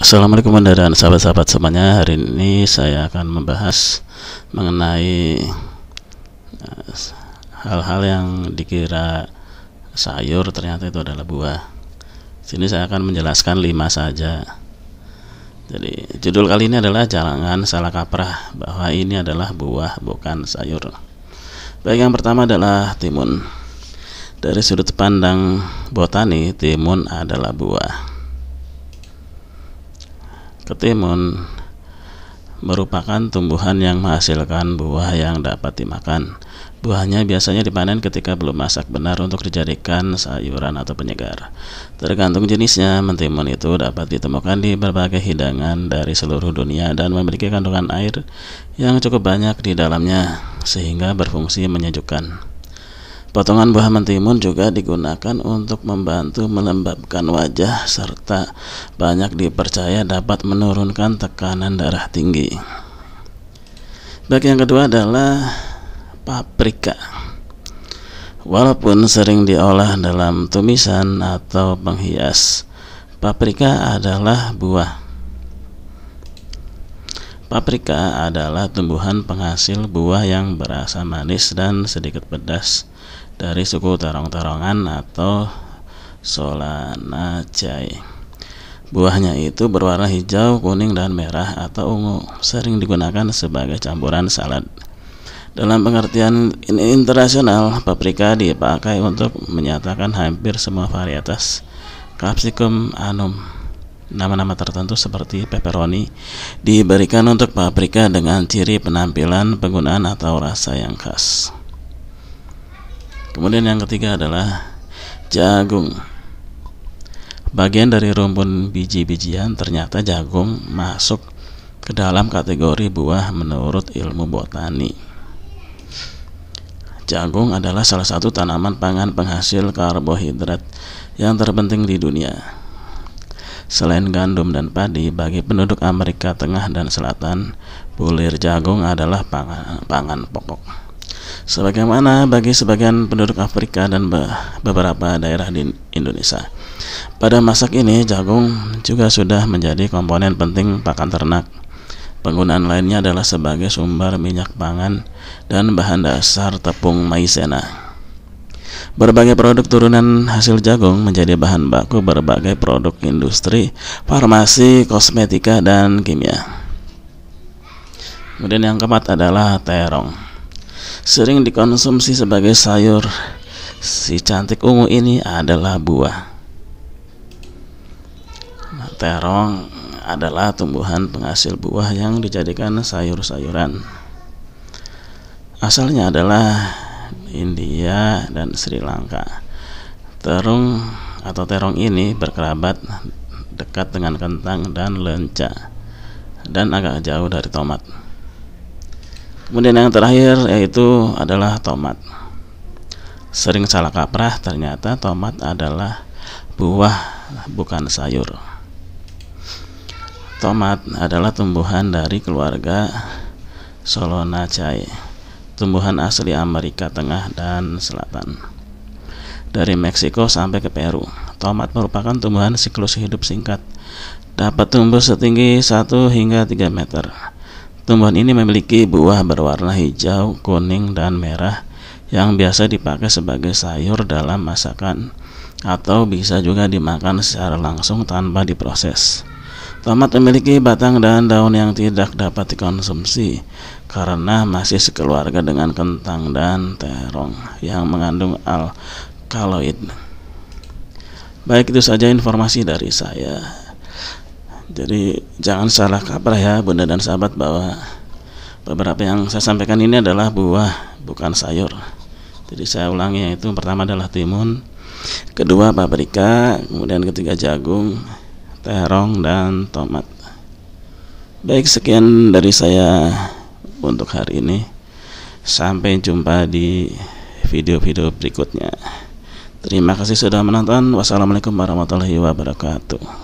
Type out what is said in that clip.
Assalamualaikum dan sahabat-sahabat semuanya Hari ini saya akan membahas mengenai eh, hal-hal yang dikira sayur ternyata itu adalah buah Sini saya akan menjelaskan lima saja Jadi judul kali ini adalah jangan salah kaprah bahwa ini adalah buah bukan sayur Baik yang pertama adalah timun Dari sudut pandang botani timun adalah buah Ketimun merupakan tumbuhan yang menghasilkan buah yang dapat dimakan. Buahnya biasanya dipanen ketika belum masak benar untuk dijadikan sayuran atau penyegar. Tergantung jenisnya, mentimun itu dapat ditemukan di berbagai hidangan dari seluruh dunia dan memiliki kandungan air yang cukup banyak di dalamnya, sehingga berfungsi menyejukkan. Potongan buah mentimun juga digunakan untuk membantu melembabkan wajah serta banyak dipercaya dapat menurunkan tekanan darah tinggi. Bagian kedua adalah paprika. Walaupun sering diolah dalam tumisan atau penghias, paprika adalah buah. Paprika adalah tumbuhan penghasil buah yang berasa manis dan sedikit pedas dari suku Tarong-Tarongan atau Solanaceae. Buahnya itu berwarna hijau, kuning, dan merah atau ungu, sering digunakan sebagai campuran salad. Dalam pengertian internasional, paprika dipakai untuk menyatakan hampir semua varietas capsicum annum. Nama-nama tertentu seperti pepperoni diberikan untuk paprika dengan ciri penampilan, penggunaan, atau rasa yang khas. Kemudian yang ketiga adalah jagung. Bagian dari rumpun biji-bijian ternyata jagung masuk ke dalam kategori buah menurut ilmu botani. Jagung adalah salah satu tanaman pangan penghasil karbohidrat yang terpenting di dunia. Selain gandum dan padi, bagi penduduk Amerika Tengah dan Selatan, bulir jagung adalah pangan, pangan pokok sebagaimana bagi sebagian penduduk Afrika dan beberapa daerah di Indonesia. Pada masa ini, jagung juga sudah menjadi komponen penting pakan ternak. Penggunaan lainnya adalah sebagai sumber minyak pangan dan bahan dasar tepung maizena. Berbagai produk turunan hasil jagung menjadi bahan baku berbagai produk industri, farmasi, kosmetika, dan kimia. Kemudian yang keempat adalah terong sering dikonsumsi sebagai sayur. Si cantik ungu ini adalah buah. Nah, terong adalah tumbuhan penghasil buah yang dijadikan sayur-sayuran. Asalnya adalah India dan Sri Lanka. Terong atau terong ini berkerabat dekat dengan kentang dan lenca dan agak jauh dari tomat. Kemudian yang terakhir yaitu adalah tomat. Sering salah kaprah ternyata tomat adalah buah bukan sayur. Tomat adalah tumbuhan dari keluarga Solanaceae, tumbuhan asli Amerika Tengah dan Selatan. Dari Meksiko sampai ke Peru, tomat merupakan tumbuhan siklus hidup singkat, dapat tumbuh setinggi 1 hingga 3 meter Tumbuhan ini memiliki buah berwarna hijau, kuning, dan merah yang biasa dipakai sebagai sayur dalam masakan atau bisa juga dimakan secara langsung tanpa diproses. Tomat memiliki batang dan daun yang tidak dapat dikonsumsi karena masih sekeluarga dengan kentang dan terong yang mengandung alkaloid. Baik itu saja informasi dari saya. Jadi jangan salah kaprah ya Bunda dan sahabat bahwa beberapa yang saya sampaikan ini adalah buah bukan sayur. Jadi saya ulangi yaitu pertama adalah timun, kedua paprika, kemudian ketiga jagung, terong dan tomat. Baik sekian dari saya untuk hari ini. Sampai jumpa di video-video berikutnya. Terima kasih sudah menonton. Wassalamualaikum warahmatullahi wabarakatuh.